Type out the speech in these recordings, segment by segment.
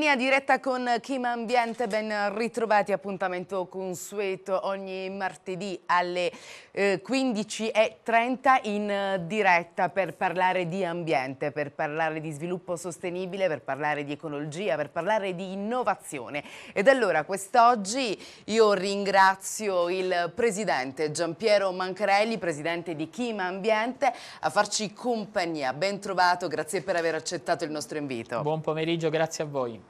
linea diretta con Kim Ambiente, ben ritrovati, appuntamento consueto ogni martedì alle 15.30 eh, in eh, diretta per parlare di ambiente, per parlare di sviluppo sostenibile, per parlare di ecologia, per parlare di innovazione. Ed allora quest'oggi io ringrazio il presidente Giampiero Mancarelli, presidente di Kim Ambiente, a farci compagnia. Ben trovato, grazie per aver accettato il nostro invito. Buon pomeriggio, grazie a voi.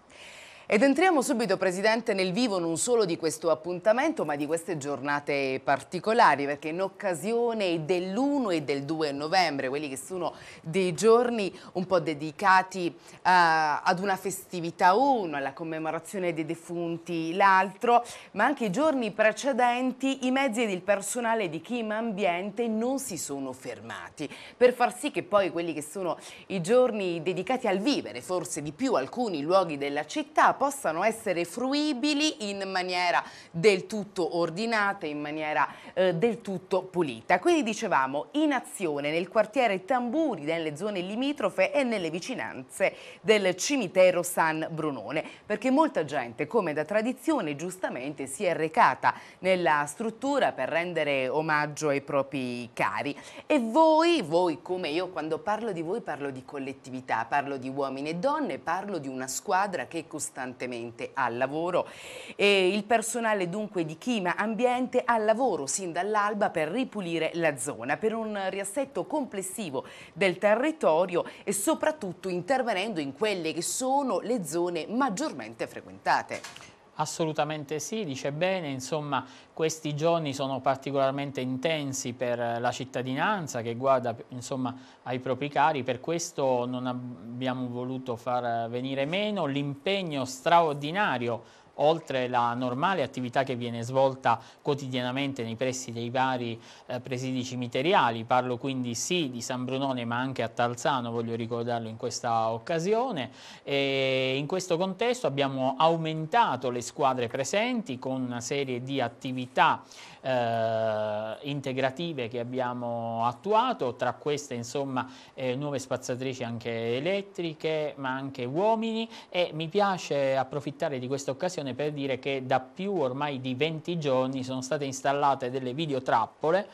Ed entriamo subito, Presidente, nel vivo non solo di questo appuntamento, ma di queste giornate particolari, perché in occasione dell'1 e del 2 novembre, quelli che sono dei giorni un po' dedicati uh, ad una festività uno, alla commemorazione dei defunti l'altro, ma anche i giorni precedenti i mezzi ed il personale di Kim Ambiente non si sono fermati, per far sì che poi quelli che sono i giorni dedicati al vivere, forse di più alcuni luoghi della città, possano essere fruibili in maniera del tutto ordinata, in maniera eh, del tutto pulita. Quindi dicevamo in azione nel quartiere Tamburi, nelle zone limitrofe e nelle vicinanze del cimitero San Brunone, perché molta gente, come da tradizione, giustamente si è recata nella struttura per rendere omaggio ai propri cari. E voi, voi come io, quando parlo di voi parlo di collettività, parlo di uomini e donne, parlo di una squadra che costantemente costantemente al lavoro. E il personale dunque di Chima Ambiente al lavoro sin dall'alba per ripulire la zona, per un riassetto complessivo del territorio e soprattutto intervenendo in quelle che sono le zone maggiormente frequentate. Assolutamente sì, dice bene, insomma questi giorni sono particolarmente intensi per la cittadinanza che guarda insomma, ai propri cari, per questo non abbiamo voluto far venire meno l'impegno straordinario oltre la normale attività che viene svolta quotidianamente nei pressi dei vari eh, presidi cimiteriali, parlo quindi sì di San Brunone ma anche a Talzano, voglio ricordarlo in questa occasione. E in questo contesto abbiamo aumentato le squadre presenti con una serie di attività eh, integrative che abbiamo attuato, tra queste insomma eh, nuove spazzatrici anche elettriche ma anche uomini e mi piace approfittare di questa occasione per dire che da più ormai di 20 giorni sono state installate delle videotrappole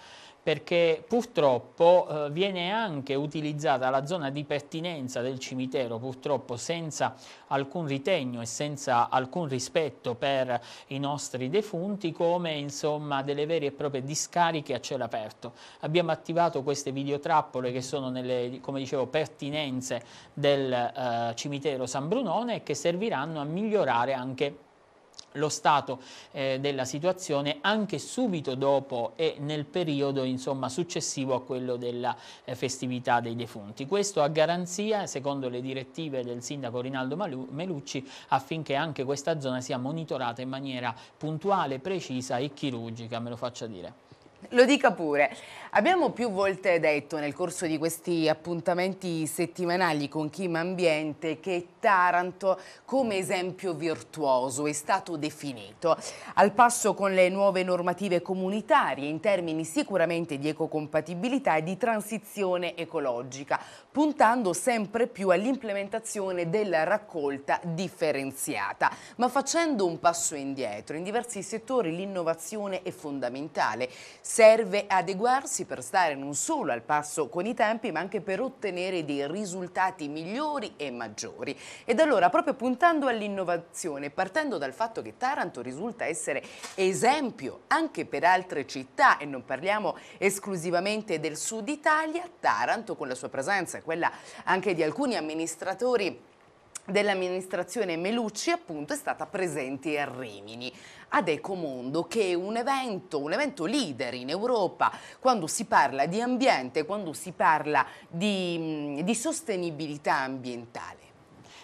perché purtroppo eh, viene anche utilizzata la zona di pertinenza del cimitero, purtroppo senza alcun ritegno e senza alcun rispetto per i nostri defunti, come insomma delle vere e proprie discariche a cielo aperto. Abbiamo attivato queste videotrappole che sono nelle, come dicevo, pertinenze del eh, cimitero San Brunone e che serviranno a migliorare anche lo stato eh, della situazione anche subito dopo e nel periodo insomma, successivo a quello della eh, festività dei defunti. Questo a garanzia, secondo le direttive del sindaco Rinaldo Malu Melucci, affinché anche questa zona sia monitorata in maniera puntuale, precisa e chirurgica, me lo faccia dire. Lo dica pure. Abbiamo più volte detto nel corso di questi appuntamenti settimanali con Chima Ambiente che Taranto come esempio virtuoso, è stato definito. Al passo con le nuove normative comunitarie in termini sicuramente di ecocompatibilità e di transizione ecologica, puntando sempre più all'implementazione della raccolta differenziata. Ma facendo un passo indietro, in diversi settori l'innovazione è fondamentale. Serve adeguarsi per stare non solo al passo con i tempi, ma anche per ottenere dei risultati migliori e maggiori. Ed allora, proprio puntando all'innovazione, partendo dal fatto che Taranto risulta essere esempio anche per altre città, e non parliamo esclusivamente del sud Italia, Taranto con la sua presenza e quella anche di alcuni amministratori dell'amministrazione Melucci appunto è stata presente a Rimini ad Ecomondo che è un evento, un evento leader in Europa quando si parla di ambiente, quando si parla di, di sostenibilità ambientale.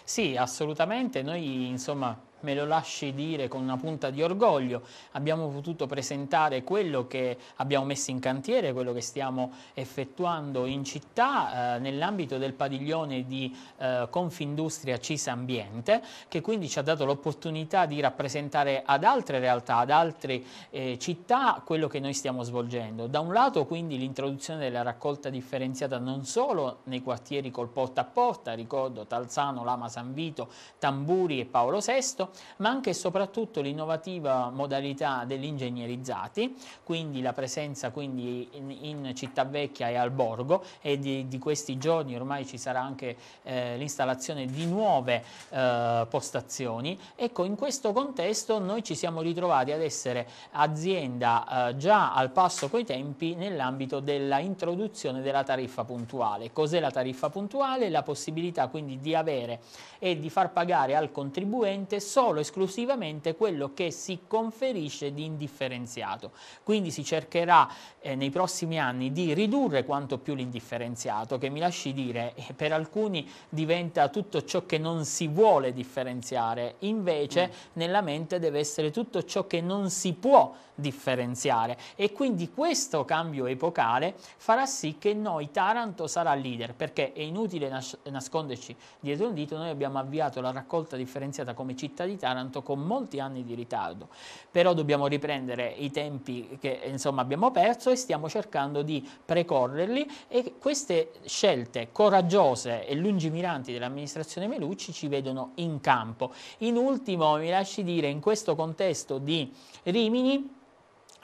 Sì, assolutamente. Noi, insomma, me lo lasci dire con una punta di orgoglio, abbiamo potuto presentare quello che abbiamo messo in cantiere, quello che stiamo effettuando in città eh, nell'ambito del padiglione di eh, Confindustria Cisa Ambiente che quindi ci ha dato l'opportunità di rappresentare ad altre realtà, ad altre eh, città quello che noi stiamo svolgendo. Da un lato quindi l'introduzione della raccolta differenziata non solo nei quartieri col porta a porta, ricordo Talzano, Lama San Vito, Tamburi e Paolo VI, ma anche e soprattutto l'innovativa modalità degli ingegnerizzati, quindi la presenza quindi in, in, Città Vecchia e al Borgo e di, di questi giorni ormai ci sarà anche eh, l'installazione di nuove eh, postazioni. Ecco, in questo contesto noi ci siamo ritrovati ad essere azienda eh, già al passo coi tempi nell'ambito della introduzione della tariffa puntuale. Cos'è la tariffa puntuale? La possibilità quindi di avere e di far pagare al contribuente solo solo esclusivamente quello che si conferisce di indifferenziato. Quindi si cercherà eh, nei prossimi anni di ridurre quanto più l'indifferenziato, che mi lasci dire, eh, per alcuni diventa tutto ciò che non si vuole differenziare, invece mm. nella mente deve essere tutto ciò che non si può differenziare e quindi questo cambio epocale farà sì che noi Taranto sarà leader perché è inutile nas- nasconderci dietro un dito, noi abbiamo avviato la raccolta differenziata come città di Taranto con molti anni di ritardo, però dobbiamo riprendere i tempi che insomma abbiamo perso e stiamo cercando di precorrerli e queste scelte coraggiose e lungimiranti dell'amministrazione Melucci ci vedono in campo. In ultimo mi lasci dire in questo contesto di Rimini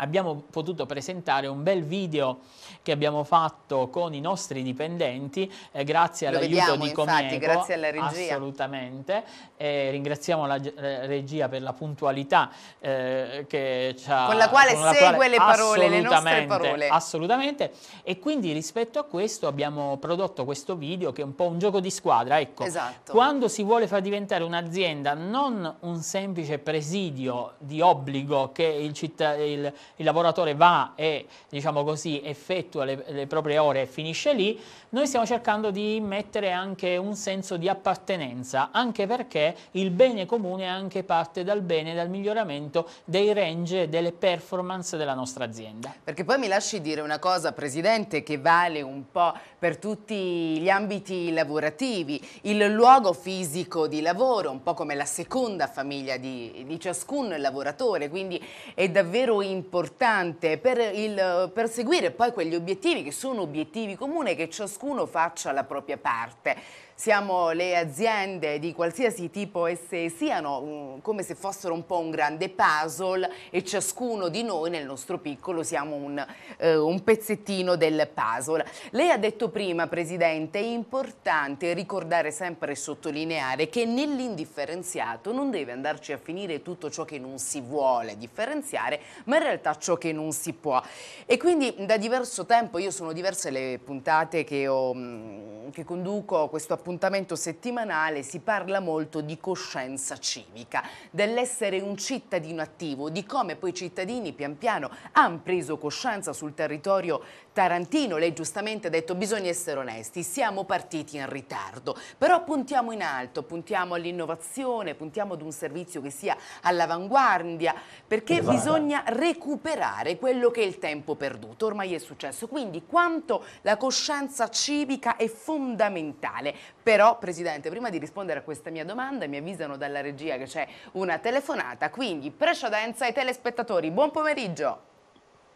abbiamo potuto presentare un bel video che abbiamo fatto con i nostri dipendenti eh, grazie all'aiuto di Comeco infatti, grazie alla regia assolutamente eh, ringraziamo la eh, regia per la puntualità eh, che ci ha con la quale con la segue quale, le parole le nostre parole assolutamente e quindi rispetto a questo abbiamo prodotto questo video che è un po' un gioco di squadra ecco esatto. quando si vuole far diventare un'azienda non un semplice presidio di obbligo che il, città, il il lavoratore va e diciamo così, effettua le, le proprie ore e finisce lì, noi stiamo cercando di mettere anche un senso di appartenenza, anche perché il bene comune è anche parte dal bene, dal miglioramento dei range delle performance della nostra azienda. Perché poi mi lasci dire una cosa, Presidente, che vale un po' per tutti gli ambiti lavorativi, il luogo fisico di lavoro, un po' come la seconda famiglia di, di ciascun lavoratore, quindi è davvero importante importante per il, perseguire poi quegli obiettivi che sono obiettivi comuni che ciascuno faccia la propria parte siamo le aziende di qualsiasi tipo esse siano, come se fossero un po' un grande puzzle e ciascuno di noi nel nostro piccolo siamo un, eh, un pezzettino del puzzle. Lei ha detto prima, Presidente, è importante ricordare sempre e sottolineare che nell'indifferenziato non deve andarci a finire tutto ciò che non si vuole differenziare, ma in realtà ciò che non si può. E quindi da diverso tempo, io sono diverse le puntate che, ho, mm, che conduco questo appuntamento appuntamento settimanale si parla molto di coscienza civica, dell'essere un cittadino attivo, di come poi i cittadini pian piano hanno preso coscienza sul territorio Tarantino, lei giustamente ha detto bisogna essere onesti, siamo partiti in ritardo, però puntiamo in alto, puntiamo all'innovazione, puntiamo ad un servizio che sia all'avanguardia, perché Guarda. Esatto. bisogna recuperare quello che è il tempo perduto, ormai è successo, quindi quanto la coscienza civica è fondamentale, però Presidente, prima di rispondere a questa mia domanda mi avvisano dalla regia che c'è una telefonata, quindi precedenza ai telespettatori, buon pomeriggio!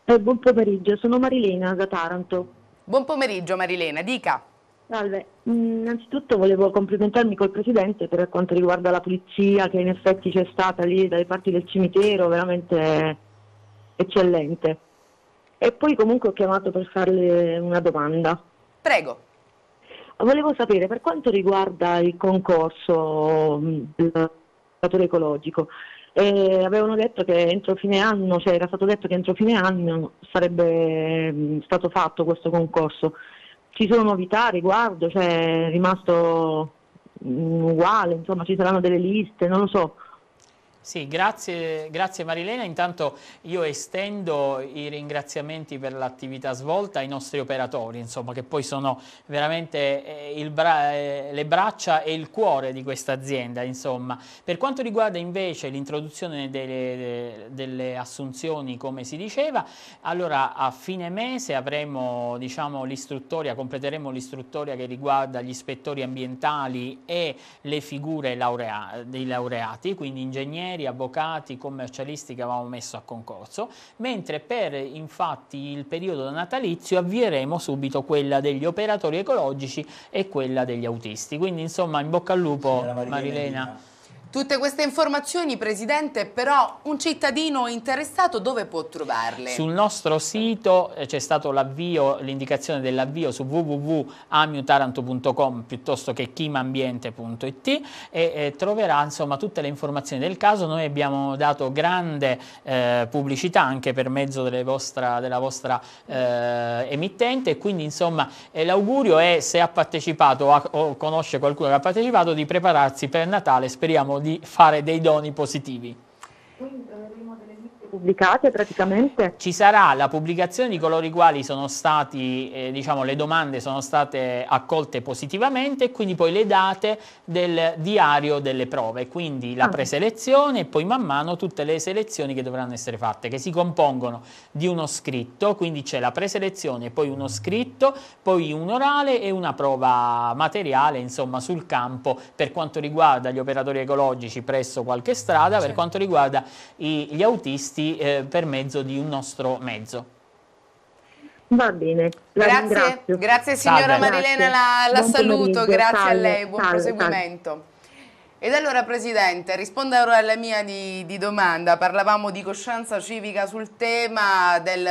Eh, buon pomeriggio, sono Marilena da Taranto. Buon pomeriggio Marilena, dica. Salve, mm, innanzitutto volevo complimentarmi col Presidente per quanto riguarda la pulizia che in effetti c'è stata lì dalle parti del cimitero, veramente eccellente. E poi comunque ho chiamato per farle una domanda. Prego. Volevo sapere per quanto riguarda il concorso del mm, ecologico, e avevano detto che entro fine anno, cioè era stato detto che entro fine anno sarebbe mm, stato fatto questo concorso. Ci sono novità riguardo, cioè è rimasto mm, uguale, insomma ci saranno delle liste, non lo so. Sì, grazie, grazie, Marilena. Intanto io estendo i ringraziamenti per l'attività svolta ai nostri operatori, insomma, che poi sono veramente eh, bra eh, le braccia e il cuore di questa azienda. Insomma. Per quanto riguarda invece l'introduzione delle, delle, assunzioni, come si diceva, allora a fine mese avremo diciamo, l'istruttoria, completeremo l'istruttoria che riguarda gli ispettori ambientali e le figure laurea dei laureati, quindi ingegneri ingegneri, avvocati, commercialisti che avevamo messo a concorso, mentre per infatti il periodo natalizio avvieremo subito quella degli operatori ecologici e quella degli autisti. Quindi insomma in bocca al lupo Marilena. Marilena Tutte queste informazioni, Presidente, però un cittadino interessato dove può trovarle? Sul nostro sito eh, c'è stato l'avvio, l'indicazione dell'avvio su www.amiutaranto.com piuttosto che chimambiente.it e, e, troverà insomma tutte le informazioni del caso. Noi abbiamo dato grande eh, pubblicità anche per mezzo vostra, della vostra eh, emittente quindi insomma eh, l'augurio è se ha partecipato o, ha, o conosce qualcuno che ha partecipato di prepararsi per Natale, speriamo di fare dei doni positivi quindi avremo delle liste pubblicate praticamente. Ci sarà la pubblicazione di coloro i quali sono stati, eh, diciamo, le domande sono state accolte positivamente e quindi poi le date del diario delle prove, quindi la ah. preselezione e poi man mano tutte le selezioni che dovranno essere fatte, che si compongono di uno scritto, quindi c'è la preselezione, poi uno scritto, poi un orale e una prova materiale, insomma, sul campo per quanto riguarda gli operatori ecologici presso qualche strada, per quanto riguarda i, gli autisti eh, per mezzo di un nostro mezzo. Va bene, grazie, grazie signora Salve. Marilena, la, la saluto, grazie Salve. a lei, buon Salve. proseguimento. Ed allora Presidente, rispondo ora alla mia di, di, domanda, parlavamo di coscienza civica sul tema del,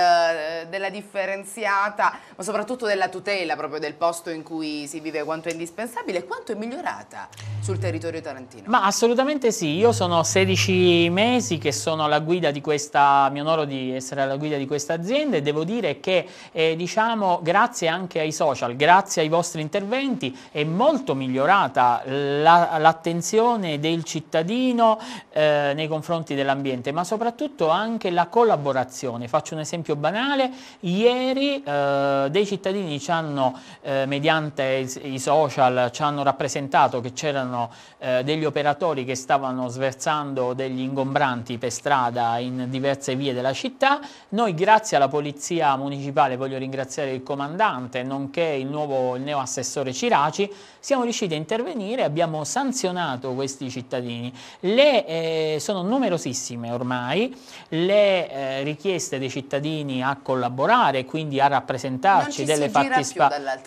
della differenziata, ma soprattutto della tutela proprio del posto in cui si vive, quanto è indispensabile quanto è migliorata sul territorio tarantino. Ma assolutamente sì, io sono 16 mesi che sono alla guida di questa, mi onoro di essere alla guida di questa azienda e devo dire che eh, diciamo grazie anche ai social, grazie ai vostri interventi è molto migliorata l'attenzione del cittadino eh, nei confronti dell'ambiente, ma soprattutto anche la collaborazione. Faccio un esempio banale, ieri eh, dei cittadini ci hanno eh, mediante i, i social ci hanno rappresentato che c'erano c'erano eh, degli operatori che stavano sversando degli ingombranti per strada in diverse vie della città. Noi grazie alla Polizia Municipale, voglio ringraziare il comandante, nonché il nuovo il neo assessore Ciraci, siamo riusciti a intervenire, abbiamo sanzionato questi cittadini. Le, eh, sono numerosissime ormai le eh, richieste dei cittadini a collaborare, quindi a rappresentarci delle fattispecie.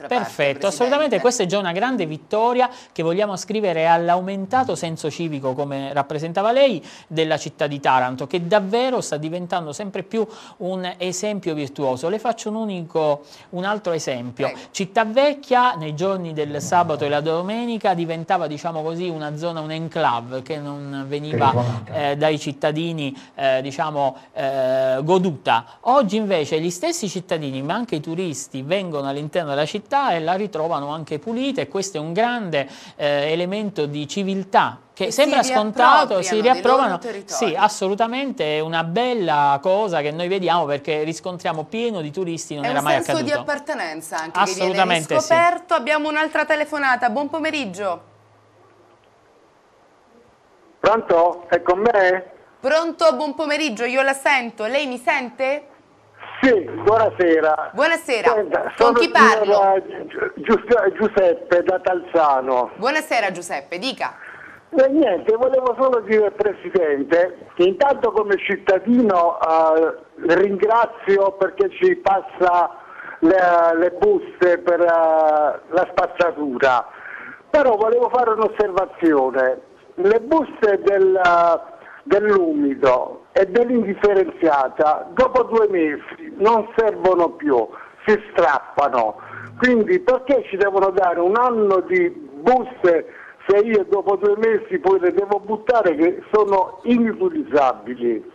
Perfetto, parte, assolutamente questa è già una grande vittoria che vogliamo scrivere piacere all'aumentato senso civico, come rappresentava lei, della città di Taranto, che davvero sta diventando sempre più un esempio virtuoso. Le faccio un, unico, un altro esempio. Città Vecchia, nei giorni del sabato e la domenica, diventava diciamo così, una zona, un enclave che non veniva eh, dai cittadini eh, diciamo, eh, goduta. Oggi invece gli stessi cittadini, ma anche i turisti, vengono all'interno della città e la ritrovano anche pulita e questo è un grande eh, elemento elemento di civiltà che e sembra si scontato, si riapprovano. Sì, assolutamente, è una bella cosa che noi vediamo perché riscontriamo pieno di turisti, non è era mai accaduto. È un senso di appartenenza anche assolutamente che viene scoperto. Sì. Abbiamo un'altra telefonata, buon pomeriggio. Pronto? È con me? Pronto, buon pomeriggio, io la sento, lei mi sente? Sì, buonasera. Buonasera, Senta, con chi parlo? Giuseppe, da Talzano. Buonasera Giuseppe, dica. Beh, niente, volevo solo dire Presidente che intanto come cittadino eh, ringrazio perché ci passa le, le buste per uh, la spazzatura, però volevo fare un'osservazione. Le buste del, eh, dell'umido e dell'indifferenziata dopo due mesi non servono più, si strappano. Quindi perché ci devono dare un anno di buste se io dopo due mesi poi le devo buttare che sono inutilizzabili?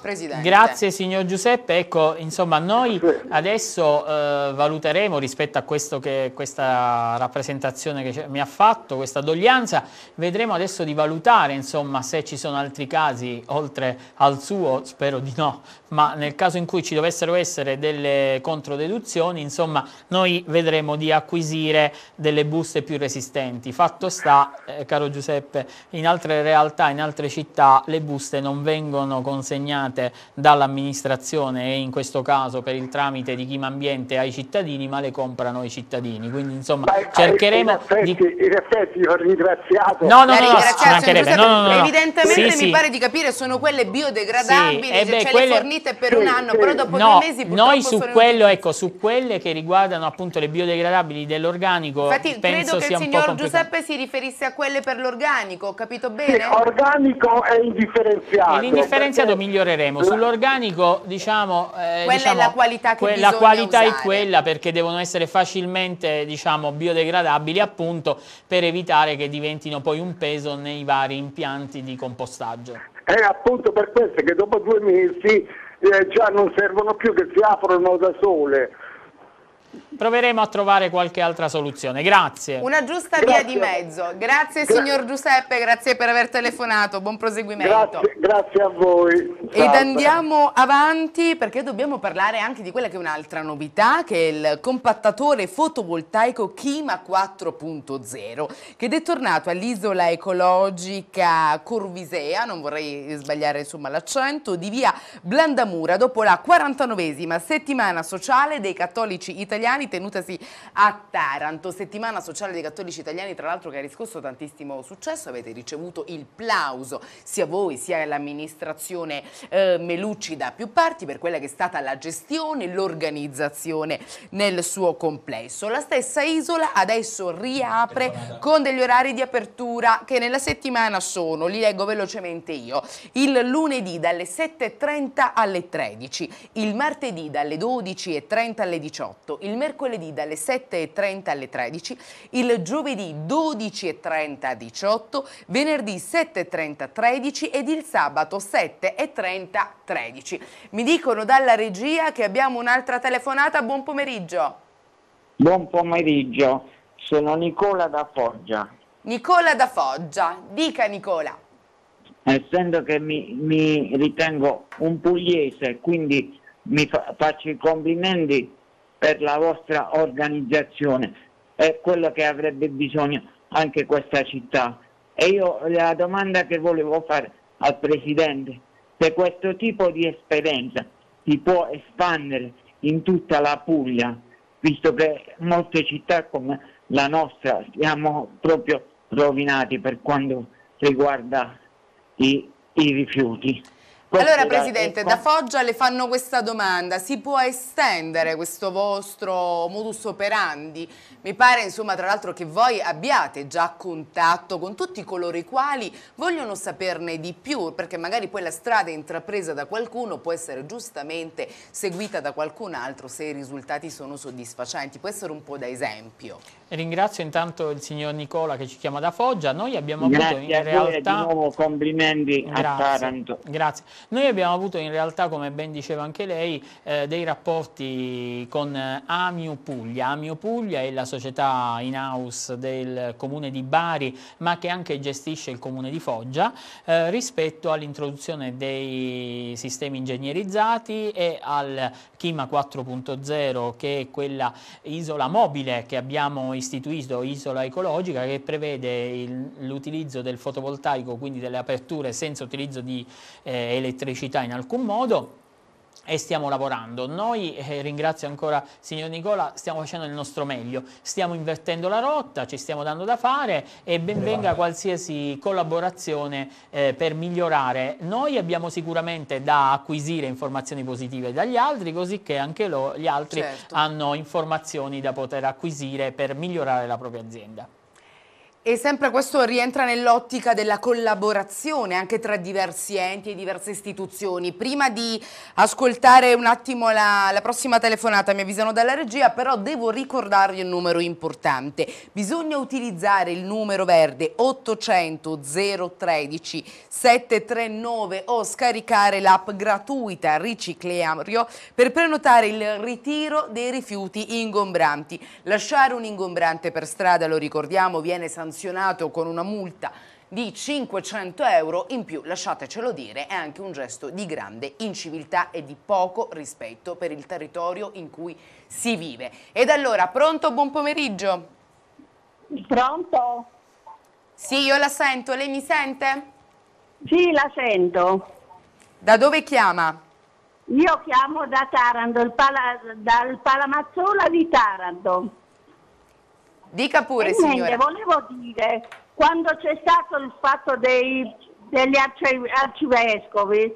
Presidente. Grazie signor Giuseppe, ecco insomma noi adesso eh, valuteremo rispetto a che, questa rappresentazione che mi ha fatto, questa doglianza, vedremo adesso di valutare insomma se ci sono altri casi oltre al suo, spero di no, ma nel caso in cui ci dovessero essere delle controdeduzioni insomma noi vedremo di acquisire delle buste più resistenti, fatto sta eh, caro Giuseppe in altre realtà, in altre città le buste non vengono consegnate destinate dall'amministrazione e in questo caso per il tramite di Chima Ambiente ai cittadini, ma le comprano i cittadini. Quindi insomma ma eh, cercheremo in effetti, di... In effetti ho ringraziato. No, no, no, no, no, no, Evidentemente sì, mi sì. pare di capire sono quelle biodegradabili, sì, eh beh, cioè quelle... le fornite per un anno, però dopo no, due mesi Noi su, quello, ecco, su quelle che riguardano appunto le biodegradabili dell'organico Infatti penso credo che il signor Giuseppe si riferisse a quelle per l'organico, ho capito bene? Sì, organico è indifferenziato. L'indifferenziato migliorerà parleremo. Sull'organico, diciamo... Eh, quella diciamo, è la diciamo, qualità che La qualità usare. è quella perché devono essere facilmente, diciamo, biodegradabili appunto per evitare che diventino poi un peso nei vari impianti di compostaggio. È appunto per questo che dopo due mesi eh, già non servono più, che si aprono da sole proveremo a trovare qualche altra soluzione. Grazie. Una giusta grazie. via di mezzo. Grazie Gra signor Giuseppe, grazie per aver telefonato, buon proseguimento. Grazie, grazie a voi. Ciao. Ed andiamo avanti perché dobbiamo parlare anche di quella che è un'altra novità, che è il compattatore fotovoltaico Chima 4.0, che è tornato all'isola ecologica Corvisea, non vorrei sbagliare insomma l'accento, di via Blandamura dopo la 49esima settimana sociale dei cattolici italiani italiani tenutasi a Taranto. Settimana sociale dei cattolici italiani tra l'altro che ha riscosso tantissimo successo, avete ricevuto il plauso sia voi sia l'amministrazione eh, Melucci da più parti per quella che è stata la gestione, e l'organizzazione nel suo complesso. La stessa isola adesso riapre con degli orari di apertura che nella settimana sono, li leggo velocemente io, il lunedì dalle 7.30 alle 13, il martedì dalle 12.30 alle 18, il il mercoledì dalle 7.30 alle 13, il giovedì 12.30 a 18, venerdì 7.30 a 13 ed il sabato 7.30 a 13. Mi dicono dalla regia che abbiamo un'altra telefonata, buon pomeriggio. Buon pomeriggio, sono Nicola da Foggia. Nicola da Foggia, dica Nicola essendo che mi, mi, ritengo un pugliese, quindi mi fa, faccio i complimenti per la vostra organizzazione, è quello che avrebbe bisogno anche questa città. E io la domanda che volevo fare al Presidente, se questo tipo di esperienza si può espandere in tutta la Puglia, visto che molte città come la nostra siamo proprio rovinati per quanto riguarda i, i rifiuti allora Presidente, ecco. da Foggia le fanno questa domanda, si può estendere questo vostro modus operandi? Mi pare insomma tra l'altro che voi abbiate già contatto con tutti coloro i quali vogliono saperne di più perché magari poi la strada intrapresa da qualcuno può essere giustamente seguita da qualcun altro se i risultati sono soddisfacenti, può essere un po' da esempio. Ringrazio intanto il signor Nicola che ci chiama da Foggia. Noi abbiamo Grazie avuto in realtà. Di nuovo complimenti Grazie. a Taranto. Grazie. Noi abbiamo avuto in realtà, come ben diceva anche lei, eh, dei rapporti con eh, Amio Puglia. Amio Puglia è la società in house del comune di Bari, ma che anche gestisce il comune di Foggia, eh, rispetto all'introduzione dei sistemi ingegnerizzati e al Chima 4.0, che è quella isola mobile che abbiamo in istituito Isola Ecologica che prevede l'utilizzo del fotovoltaico, quindi delle aperture senza utilizzo di eh, elettricità in alcun modo e stiamo lavorando. Noi, eh, ringrazio ancora signor Nicola, stiamo facendo il nostro meglio, stiamo invertendo la rotta, ci stiamo dando da fare e benvenga qualsiasi collaborazione eh, per migliorare. Noi abbiamo sicuramente da acquisire informazioni positive dagli altri, così che anche lo, gli altri certo. hanno informazioni da poter acquisire per migliorare la propria azienda. E sempre questo rientra nell'ottica della collaborazione anche tra diversi enti e diverse istituzioni. Prima di ascoltare un attimo la, la prossima telefonata, mi avvisano dalla regia, però devo ricordarvi un numero importante. Bisogna utilizzare il numero verde 800 013 739 o scaricare l'app gratuita Ricicleario per prenotare il ritiro dei rifiuti ingombranti. Lasciare un ingombrante per strada, lo ricordiamo, viene sanzionato sanzionato con una multa di 500 euro in più, lasciatecelo dire, è anche un gesto di grande inciviltà e di poco rispetto per il territorio in cui si vive. Ed allora, pronto? Buon pomeriggio. Pronto? Sì, io la sento, lei mi sente? Sì, la sento. Da dove chiama? Io chiamo da Taranto, pala, dal Palamazzola di Taranto. Dica pure, e signora. volevo dire, quando c'è stato il fatto dei, degli arcivescovi,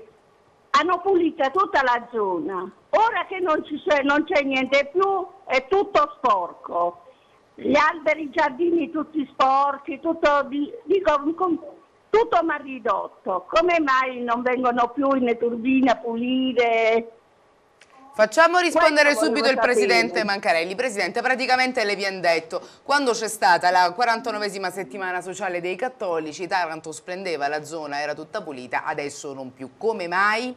hanno pulito tutta la zona. Ora che non, c'è, non c'è niente più, è tutto sporco. Gli alberi, i giardini tutti sporchi, tutto, dico, con, tutto maridotto. Come mai non vengono più in turbina a pulire? Facciamo rispondere Questo subito il sapere. Presidente Mancarelli. Presidente, praticamente le viene detto, quando c'è stata la 49esima settimana sociale dei cattolici, Taranto splendeva, la zona era tutta pulita, adesso non più. Come mai?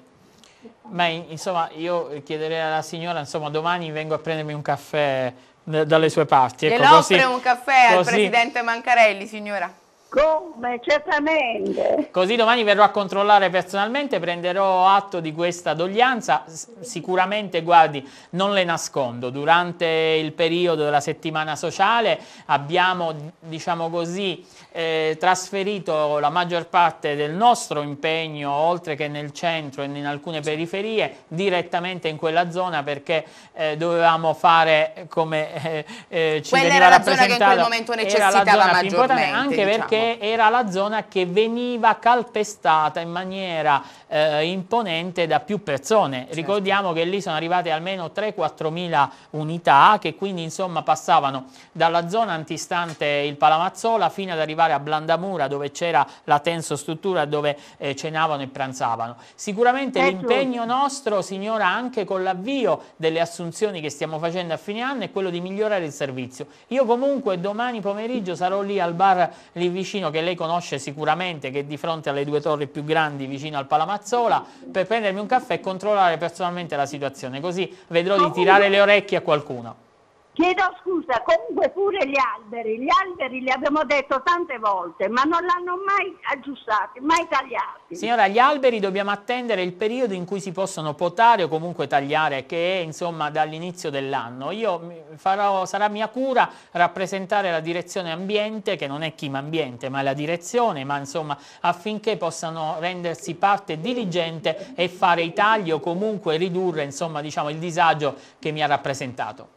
Beh, insomma, io chiederei alla signora, insomma, domani vengo a prendermi un caffè dalle sue parti. Glielo ecco, offre un caffè così. al Presidente Mancarelli, signora? Come? Certamente. Così domani verrò a controllare personalmente, prenderò atto di questa doglianza. Sicuramente, guardi, non le nascondo, durante il periodo della settimana sociale abbiamo, diciamo così, eh, trasferito la maggior parte del nostro impegno, oltre che nel centro e in alcune periferie, direttamente in quella zona perché eh, dovevamo fare come eh, eh ci quella veniva rappresentato. Quella era la zona che in quel momento necessitava maggiormente. Anche perché diciamo era la zona che veniva calpestata in maniera eh, imponente da più persone. Certo. Ricordiamo che lì sono arrivate almeno 3-4 mila unità che quindi insomma passavano dalla zona antistante il Palamazzola fino ad arrivare a Blandamura dove c'era la tenso struttura dove eh, cenavano e pranzavano. Sicuramente ecco. l'impegno nostro signora anche con l'avvio delle assunzioni che stiamo facendo a fine anno è quello di migliorare il servizio. Io comunque domani pomeriggio sarò lì al bar lì vicino vicino che lei conosce sicuramente, che è di fronte alle due torri più grandi vicino al Palamazzola, per prendermi un caffè e controllare personalmente la situazione, così vedrò di tirare le orecchie a qualcuno. Chiedo scusa, comunque pure gli alberi, gli alberi li abbiamo detto tante volte, ma non l'hanno mai aggiustati, mai tagliati. Signora, gli alberi dobbiamo attendere il periodo in cui si possono potare o comunque tagliare, che è insomma dall'inizio dell'anno. Io farò, sarà mia cura rappresentare la direzione ambiente, che non è Chima Ambiente, ma la direzione, ma insomma affinché possano rendersi parte diligente e fare i tagli o comunque ridurre insomma diciamo il disagio che mi ha rappresentato.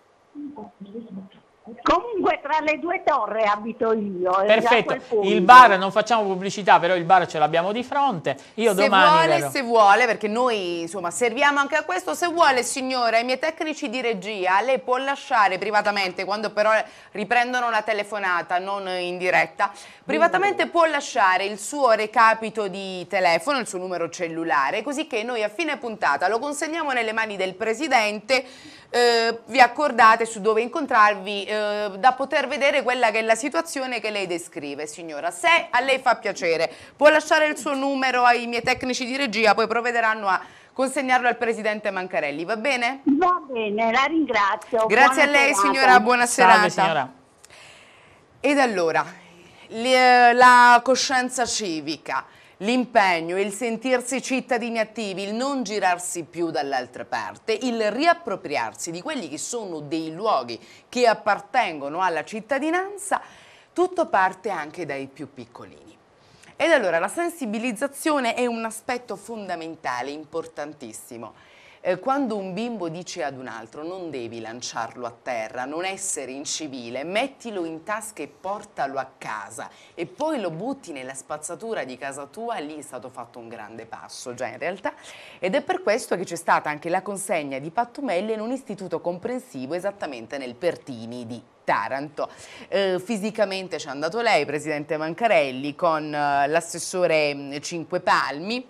Comunque tra le due torri abito io. Eh, Perfetto, il bar, non facciamo pubblicità, però il bar ce l'abbiamo di fronte. Io se domani... Vuole, vero... Se vuole, perché noi insomma serviamo anche a questo, se vuole signora, i miei tecnici di regia lei può lasciare privatamente, quando però riprendono la telefonata, non in diretta, privatamente può lasciare il suo recapito di telefono, il suo numero cellulare, così che noi a fine puntata lo consegniamo nelle mani del Presidente eh, vi accordate su dove incontrarvi eh, da poter vedere quella che è la situazione che lei descrive signora se a lei fa piacere può lasciare il suo numero ai miei tecnici di regia poi provvederanno a consegnarlo al presidente Mancarelli va bene? va bene la ringrazio grazie buona a lei serata. signora buona serata signora. ed allora la coscienza civica L'impegno, il sentirsi cittadini attivi, il non girarsi più dall'altra parte, il riappropriarsi di quelli che sono dei luoghi che appartengono alla cittadinanza, tutto parte anche dai più piccolini. Ed allora la sensibilizzazione è un aspetto fondamentale, importantissimo eh, quando un bimbo dice ad un altro non devi lanciarlo a terra, non essere incivile, mettilo in tasca e portalo a casa e poi lo butti nella spazzatura di casa tua, lì è stato fatto un grande passo già in realtà ed è per questo che c'è stata anche la consegna di pattumelli in un istituto comprensivo esattamente nel Pertini di Taranto. Eh, fisicamente ci è andato lei, Presidente Mancarelli, con eh, l'assessore mm, Cinque Palmi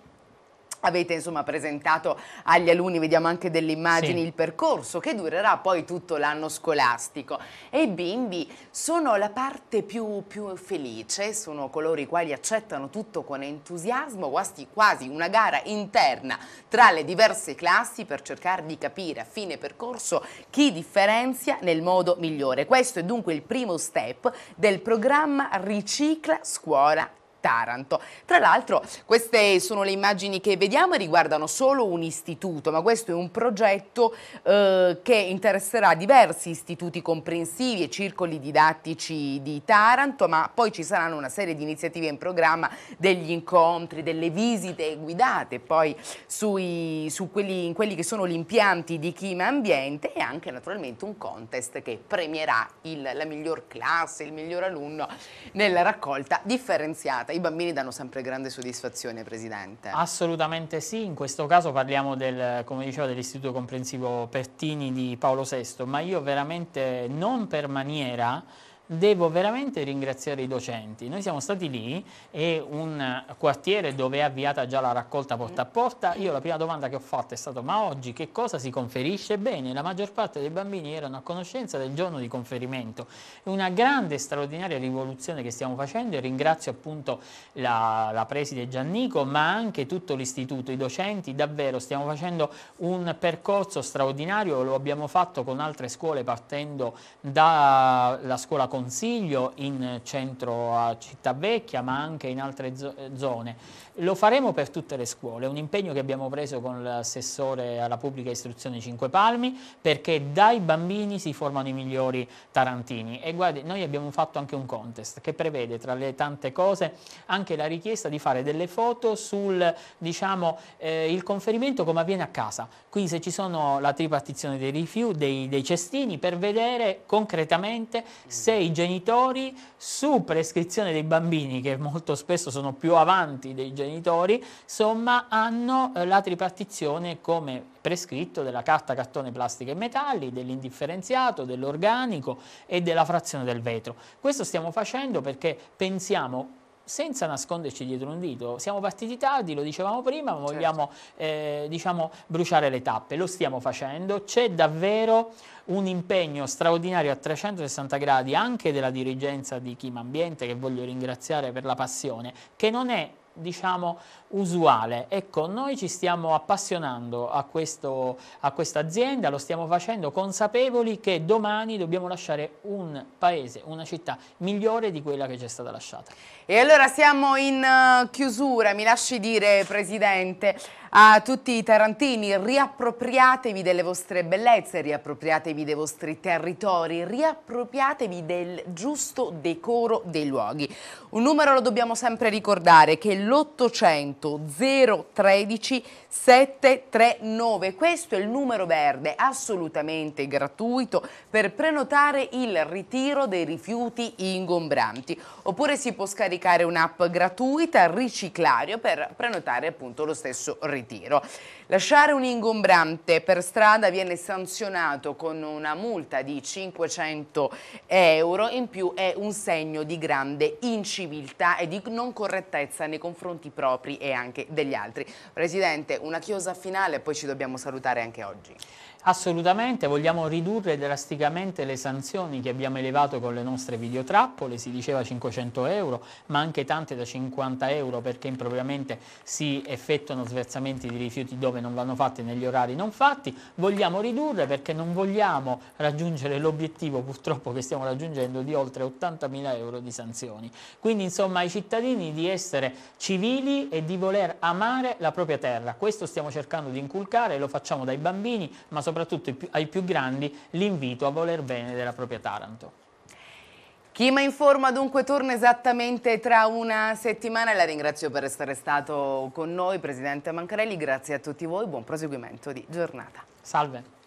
avete insomma presentato agli alunni, vediamo anche delle immagini, sì. il percorso che durerà poi tutto l'anno scolastico e i bimbi sono la parte più, più, felice, sono coloro i quali accettano tutto con entusiasmo, quasi, quasi una gara interna tra le diverse classi per cercare di capire a fine percorso chi differenzia nel modo migliore. Questo è dunque il primo step del programma Ricicla Scuola Taranto. Tra l'altro queste sono le immagini che vediamo e riguardano solo un istituto, ma questo è un progetto eh, che interesserà diversi istituti comprensivi e circoli didattici di Taranto, ma poi ci saranno una serie di iniziative in programma degli incontri, delle visite guidate poi sui, su quelli, in quelli che sono gli impianti di Chima Ambiente e anche naturalmente un contest che premierà il, la miglior classe, il miglior alunno nella raccolta differenziata giornata. I bambini danno sempre grande soddisfazione, Presidente. Assolutamente sì, in questo caso parliamo del, dell'Istituto Comprensivo Pertini di Paolo VI, ma io veramente non per maniera devo veramente ringraziare i docenti. Noi siamo stati lì, è un quartiere dove è avviata già la raccolta porta a porta. Io la prima domanda che ho fatto è stata ma oggi che cosa si conferisce? Bene, la maggior parte dei bambini erano a conoscenza del giorno di conferimento. È una grande e straordinaria rivoluzione che stiamo facendo e ringrazio appunto la, la preside Giannico ma anche tutto l'istituto, i docenti, davvero stiamo facendo un percorso straordinario, lo abbiamo fatto con altre scuole partendo dalla scuola comunale Consiglio in centro a Città Vecchia ma anche in altre zone. Lo faremo per tutte le scuole, è un impegno che abbiamo preso con l'assessore alla pubblica istruzione Cinque Palmi perché dai bambini si formano i migliori tarantini e guardi, noi abbiamo fatto anche un contest che prevede tra le tante cose anche la richiesta di fare delle foto sul diciamo, eh, il conferimento come avviene a casa, quindi se ci sono la tripartizione dei rifiuti, dei, dei cestini per vedere concretamente se i genitori su prescrizione dei bambini che molto spesso sono più avanti dei genitori genitori, insomma hanno eh, la tripartizione come prescritto della carta, cartone, plastica e metalli, dell'indifferenziato, dell'organico e della frazione del vetro. Questo stiamo facendo perché pensiamo senza nasconderci dietro un dito, siamo partiti tardi, lo dicevamo prima, ma certo. vogliamo eh, diciamo, bruciare le tappe, lo stiamo facendo, c'è davvero un impegno straordinario a 360 gradi anche della dirigenza di Chima Ambiente, che voglio ringraziare per la passione, che non è diciamo, usuale. Ecco, noi ci stiamo appassionando a, questo, a questa azienda, lo stiamo facendo consapevoli che domani dobbiamo lasciare un paese, una città migliore di quella che ci è stata lasciata. E allora siamo in eh, chiusura, mi lasci dire Presidente, a tutti i tarantini, riappropriatevi delle vostre bellezze, riappropriatevi dei vostri territori, riappropriatevi del giusto decoro dei luoghi. Un numero lo dobbiamo sempre ricordare, che l'800 800 013 739. Questo è il numero verde assolutamente gratuito per prenotare il ritiro dei rifiuti ingombranti. Oppure si può scaricare un'app gratuita Riciclario per prenotare appunto lo stesso ritiro. Lasciare un ingombrante per strada viene sanzionato con una multa di 500 euro, in più è un segno di grande inciviltà e di non correttezza nei confronti propri e e anche degli altri. Presidente, una chiosa finale e poi ci dobbiamo salutare anche oggi. Assolutamente, vogliamo ridurre drasticamente le sanzioni che abbiamo elevato con le nostre videotrappole, si diceva 500 euro, ma anche tante da 50 euro perché impropriamente si effettuano sversamenti di rifiuti dove non vanno fatti negli orari non fatti. Vogliamo ridurre perché non vogliamo raggiungere l'obiettivo purtroppo che stiamo raggiungendo di oltre 80.000 euro di sanzioni. Quindi insomma ai cittadini di essere civili e di voler amare la propria terra. Questo stiamo cercando di inculcare, lo facciamo dai bambini, ma soprattutto soprattutto ai più grandi, l'invito a voler bene della propria Taranto. Chima Informa dunque torna esattamente tra una settimana e la ringrazio per essere stato con noi, Presidente Mancarelli, grazie a tutti voi, buon proseguimento di giornata. Salve.